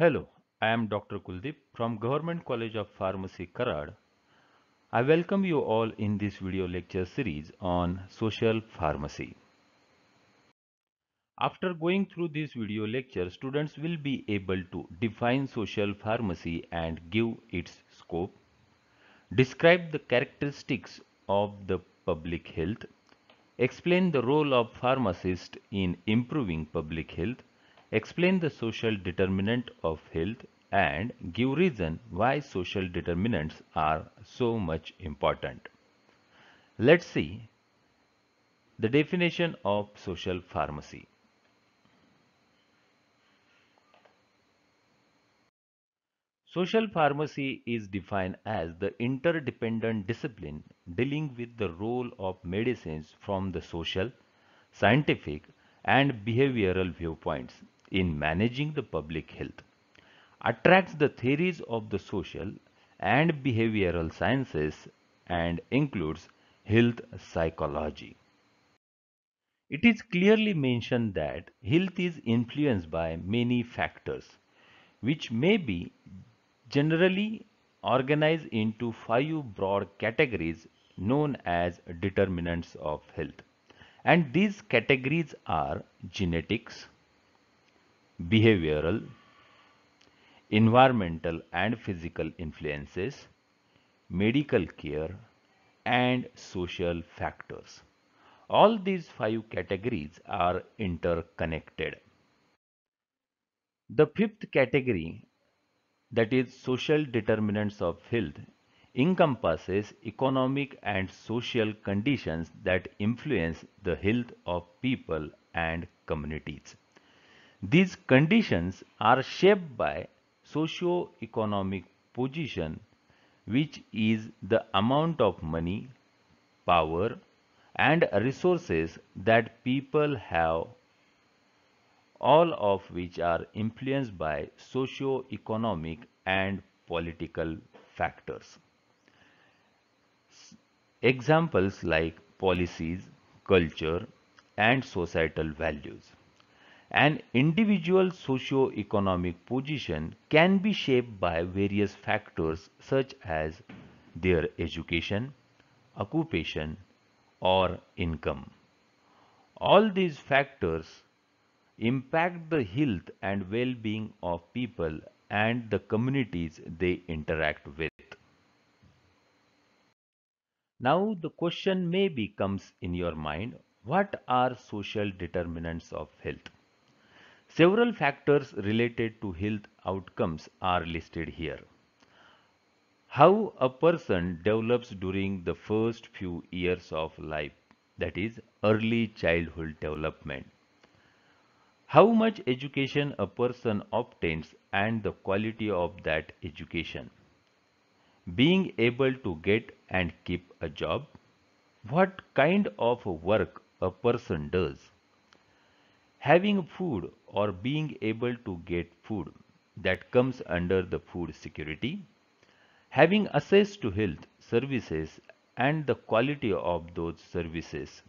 Hello, I am Dr. Kuldeep from Government College of Pharmacy, Karad. I welcome you all in this video lecture series on social pharmacy. After going through this video lecture, students will be able to define social pharmacy and give its scope, describe the characteristics of the public health, explain the role of pharmacist in improving public health, explain the social determinant of health and give reason why social determinants are so much important. Let's see the definition of social pharmacy. Social pharmacy is defined as the interdependent discipline dealing with the role of medicines from the social, scientific, and behavioral viewpoints in managing the public health attracts the theories of the social and behavioral sciences and includes health psychology. It is clearly mentioned that health is influenced by many factors which may be generally organized into five broad categories known as determinants of health. And these categories are genetics, behavioral, environmental and physical influences, medical care, and social factors. All these five categories are interconnected. The fifth category, that is social determinants of health, encompasses economic and social conditions that influence the health of people and communities. These conditions are shaped by socio-economic position which is the amount of money, power and resources that people have all of which are influenced by socio-economic and political factors. Examples like policies, culture and societal values. An individual socio-economic position can be shaped by various factors such as their education, occupation, or income. All these factors impact the health and well-being of people and the communities they interact with. Now the question maybe comes in your mind, what are social determinants of health? Several factors related to health outcomes are listed here. How a person develops during the first few years of life, that is early childhood development. How much education a person obtains and the quality of that education. Being able to get and keep a job. What kind of work a person does. Having food or being able to get food that comes under the food security, having access to health services and the quality of those services,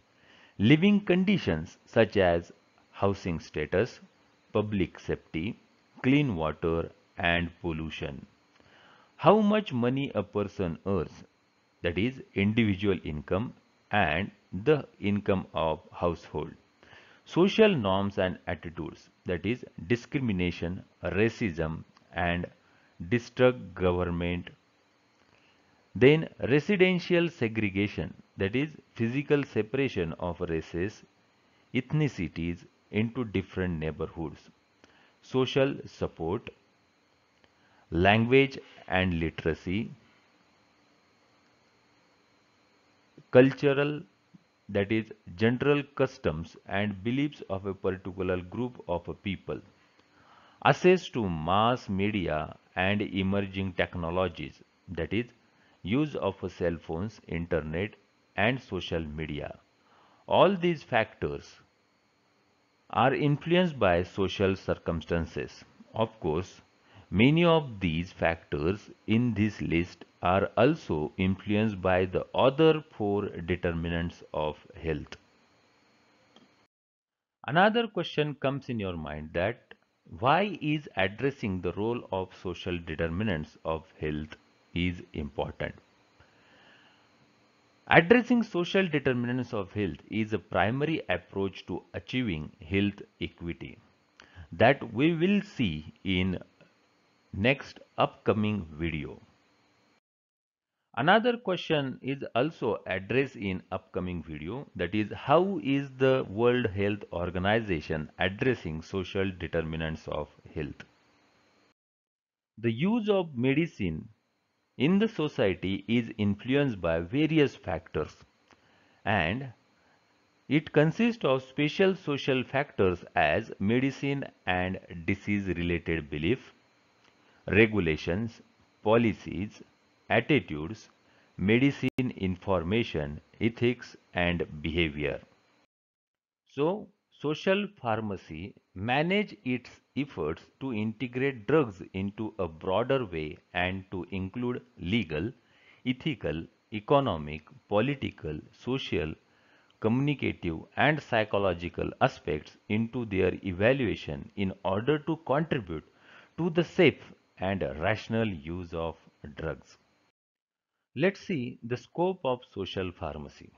living conditions such as housing status, public safety, clean water and pollution. How much money a person earns, that is individual income and the income of household. Social norms and attitudes, that is discrimination, racism and district government. Then residential segregation, that is physical separation of races, ethnicities into different neighborhoods. Social support, language and literacy, cultural that is general customs and beliefs of a particular group of people. Access to mass media and emerging technologies that is use of cell phones, internet and social media. All these factors are influenced by social circumstances. Of course, Many of these factors in this list are also influenced by the other four determinants of health. Another question comes in your mind that why is addressing the role of social determinants of health is important. Addressing social determinants of health is a primary approach to achieving health equity that we will see in next upcoming video. Another question is also addressed in upcoming video that is how is the World Health Organization addressing social determinants of health? The use of medicine in the society is influenced by various factors and it consists of special social factors as medicine and disease related belief, regulations, policies, attitudes, medicine information, ethics and behavior. So, social pharmacy manage its efforts to integrate drugs into a broader way and to include legal, ethical, economic, political, social, communicative and psychological aspects into their evaluation in order to contribute to the safe and rational use of drugs. Let's see the scope of social pharmacy.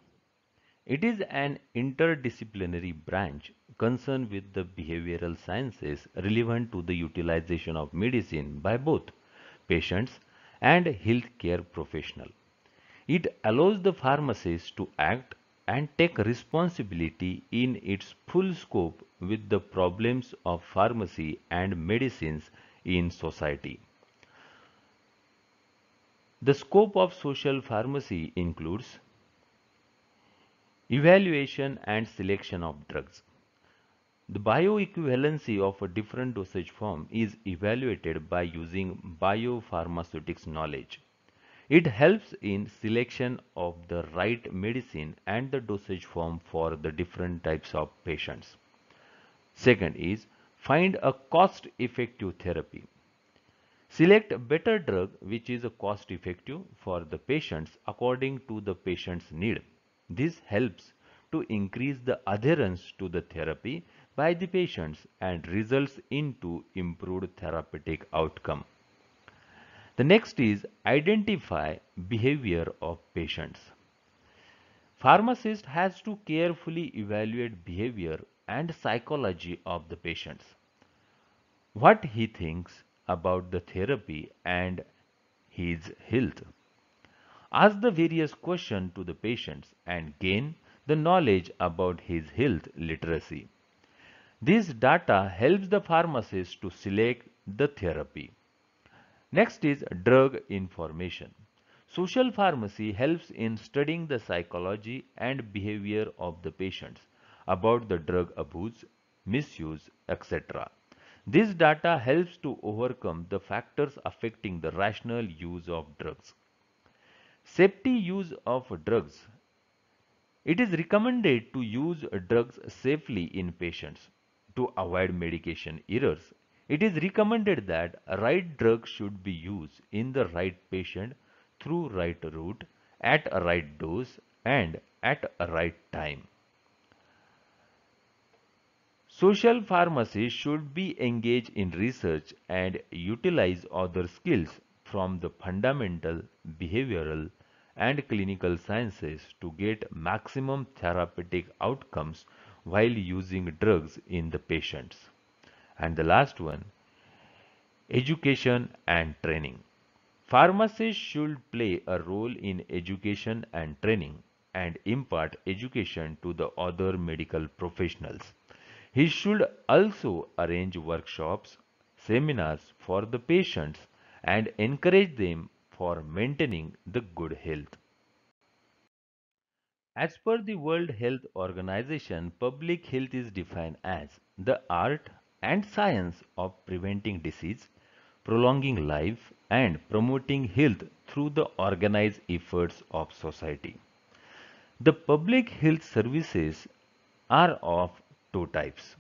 It is an interdisciplinary branch concerned with the behavioral sciences relevant to the utilization of medicine by both patients and healthcare professional. It allows the pharmacist to act and take responsibility in its full scope with the problems of pharmacy and medicines in society. The scope of social pharmacy includes evaluation and selection of drugs. The bioequivalency of a different dosage form is evaluated by using biopharmaceutics knowledge. It helps in selection of the right medicine and the dosage form for the different types of patients. Second is Find a cost effective therapy. Select a better drug which is cost effective for the patients according to the patient's need. This helps to increase the adherence to the therapy by the patients and results into improved therapeutic outcome. The next is identify behavior of patients. Pharmacist has to carefully evaluate behavior and psychology of the patients, what he thinks about the therapy and his health. Ask the various questions to the patients and gain the knowledge about his health literacy. This data helps the pharmacist to select the therapy. Next is drug information. Social pharmacy helps in studying the psychology and behavior of the patients about the drug abuse, misuse, etc. This data helps to overcome the factors affecting the rational use of drugs. Safety use of drugs. It is recommended to use drugs safely in patients. To avoid medication errors, it is recommended that right drug should be used in the right patient through right route, at a right dose and at a right time. Social pharmacy should be engaged in research and utilize other skills from the fundamental behavioral and clinical sciences to get maximum therapeutic outcomes while using drugs in the patients. And the last one, education and training. Pharmacists should play a role in education and training and impart education to the other medical professionals. He should also arrange workshops, seminars for the patients and encourage them for maintaining the good health. As per the World Health Organization, public health is defined as the art and science of preventing disease, prolonging life and promoting health through the organized efforts of society. The public health services are of two types.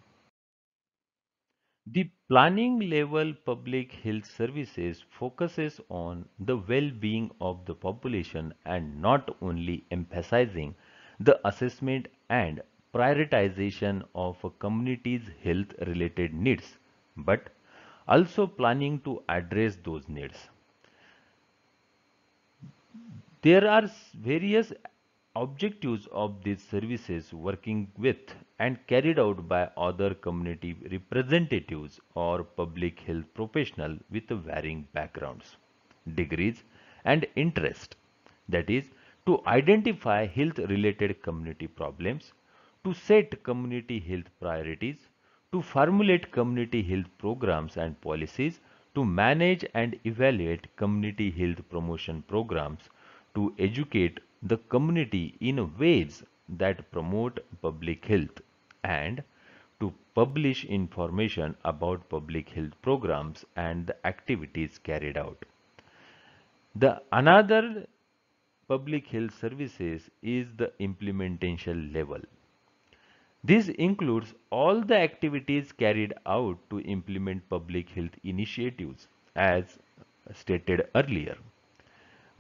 The planning level public health services focuses on the well-being of the population and not only emphasizing the assessment and prioritization of a community's health related needs, but also planning to address those needs. There are various Objectives of these services working with and carried out by other community representatives or public health professional with varying backgrounds, degrees and interest. That is, to identify health related community problems, to set community health priorities, to formulate community health programs and policies, to manage and evaluate community health promotion programs, to educate the community in ways that promote public health and to publish information about public health programs and the activities carried out. The another public health services is the implementation level. This includes all the activities carried out to implement public health initiatives as stated earlier.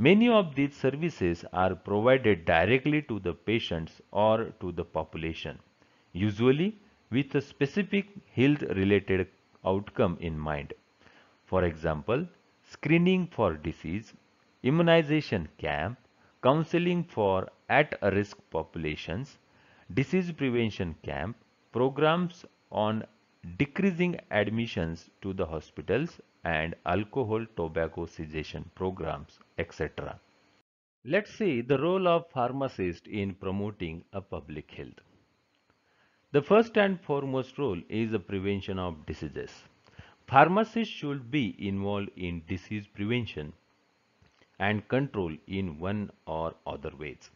Many of these services are provided directly to the patients or to the population, usually with a specific health related outcome in mind. For example, screening for disease, immunization camp, counseling for at-risk populations, disease prevention camp, programs on decreasing admissions to the hospitals and alcohol tobacco cessation programs, etc. Let's see the role of pharmacist in promoting a public health. The first and foremost role is the prevention of diseases. Pharmacists should be involved in disease prevention and control in one or other ways.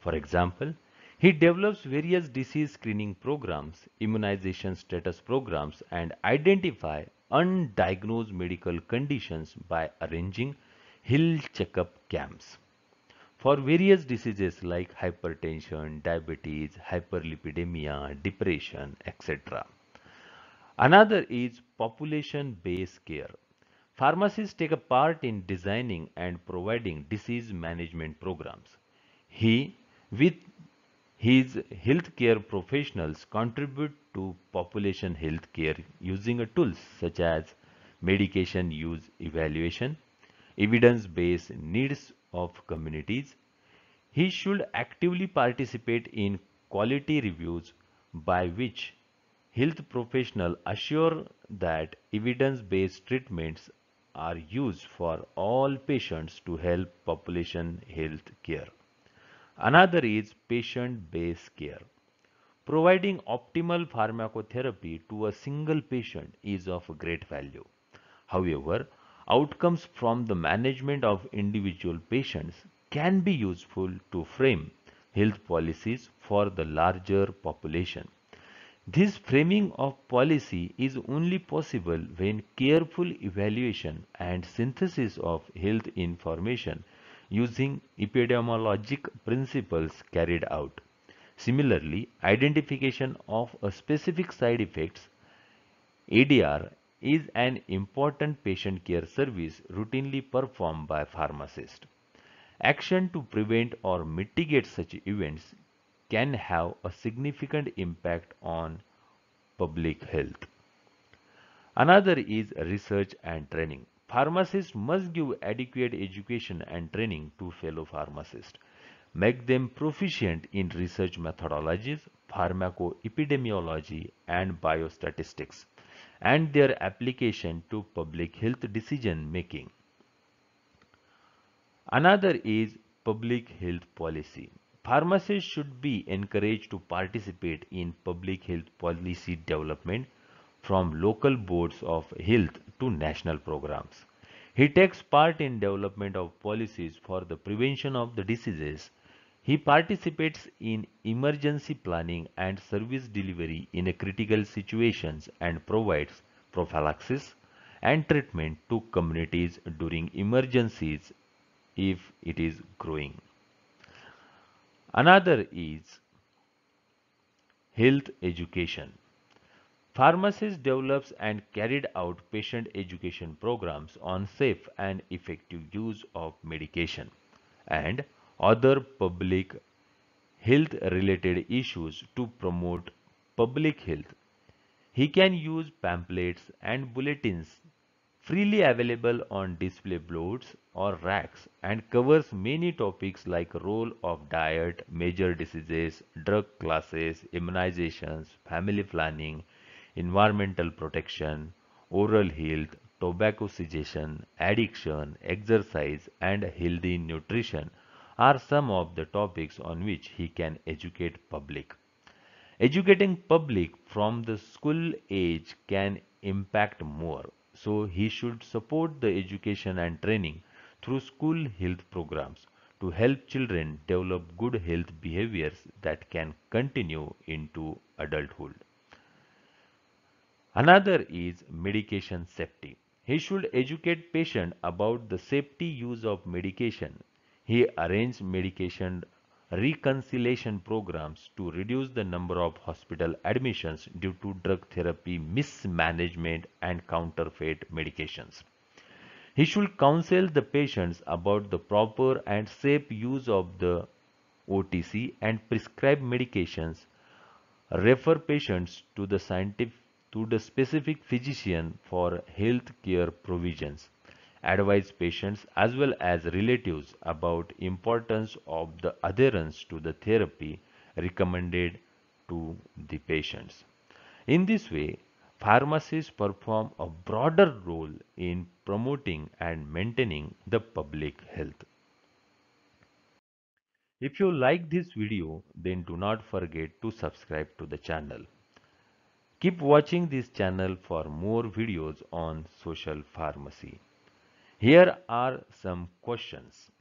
For example, he develops various disease screening programs, immunization status programs and identify undiagnosed medical conditions by arranging hill checkup camps. For various diseases like hypertension, diabetes, hyperlipidemia, depression, etc. Another is population-based care. Pharmacists take a part in designing and providing disease management programs. He, with his healthcare professionals contribute to population healthcare using tools such as medication use evaluation, evidence-based needs of communities. He should actively participate in quality reviews by which health professionals assure that evidence-based treatments are used for all patients to help population health care. Another is patient-based care. Providing optimal pharmacotherapy to a single patient is of great value. However, outcomes from the management of individual patients can be useful to frame health policies for the larger population. This framing of policy is only possible when careful evaluation and synthesis of health information using epidemiologic principles carried out. Similarly, identification of specific side effects ADR is an important patient care service routinely performed by pharmacists. Action to prevent or mitigate such events can have a significant impact on public health. Another is research and training. Pharmacists must give adequate education and training to fellow pharmacists. Make them proficient in research methodologies, pharmacoepidemiology, and biostatistics, and their application to public health decision making. Another is public health policy. Pharmacists should be encouraged to participate in public health policy development from local boards of health to national programs. He takes part in development of policies for the prevention of the diseases. He participates in emergency planning and service delivery in critical situations and provides prophylaxis and treatment to communities during emergencies if it is growing. Another is health education. Pharmacies develops and carried out patient education programs on safe and effective use of medication and other public health related issues to promote public health. He can use pamphlets and bulletins freely available on display boards or racks and covers many topics like role of diet, major diseases, drug classes, immunizations, family planning, environmental protection, oral health, tobacco cessation, addiction, exercise, and healthy nutrition are some of the topics on which he can educate public. Educating public from the school age can impact more, so he should support the education and training through school health programs to help children develop good health behaviors that can continue into adulthood. Another is medication safety. He should educate patient about the safety use of medication. He arrange medication reconciliation programs to reduce the number of hospital admissions due to drug therapy mismanagement and counterfeit medications. He should counsel the patients about the proper and safe use of the OTC and prescribe medications, refer patients to the scientific to the specific physician for health care provisions advise patients as well as relatives about importance of the adherence to the therapy recommended to the patients. In this way, pharmacies perform a broader role in promoting and maintaining the public health. If you like this video, then do not forget to subscribe to the channel. Keep watching this channel for more videos on social pharmacy. Here are some questions.